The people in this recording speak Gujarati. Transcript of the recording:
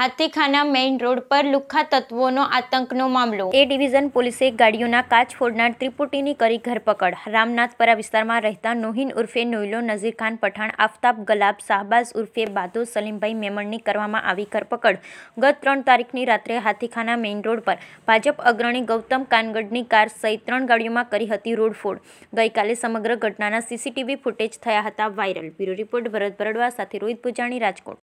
હાથીખાના મેઇન રોડ પર લુખ્ખા તત્વોનો આતંકનો મામલો એ ડિવિઝન પોલીસે ગાડીઓના કાચ ફોડનાર ત્રિપુટીની કરી ધરપકડ રામનાથપરા વિસ્તારમાં રહેતા નોહિન ઉર્ફે નોઈલો નઝીર ખાન પઠાણ આફતાબ ગલાબ શાહબાઝ ઉર્ફે બાદો સલીમભાઈ મેમણની કરવામાં આવી ધરપકડ ગત ત્રણ તારીખની રાત્રે હાથીખાના મેઇન રોડ પર ભાજપ અગ્રણી ગૌતમ કાનગઢની કાર સહિત ત્રણ ગાડીઓમાં કરી હતી રોડફોડ ગઈકાલે સમગ્ર ઘટનાના સીસીટીવી ફૂટેજ થયા હતા viral bureau report Bharat Baradva સાથે રોહિત પૂજાણી રાજકોટ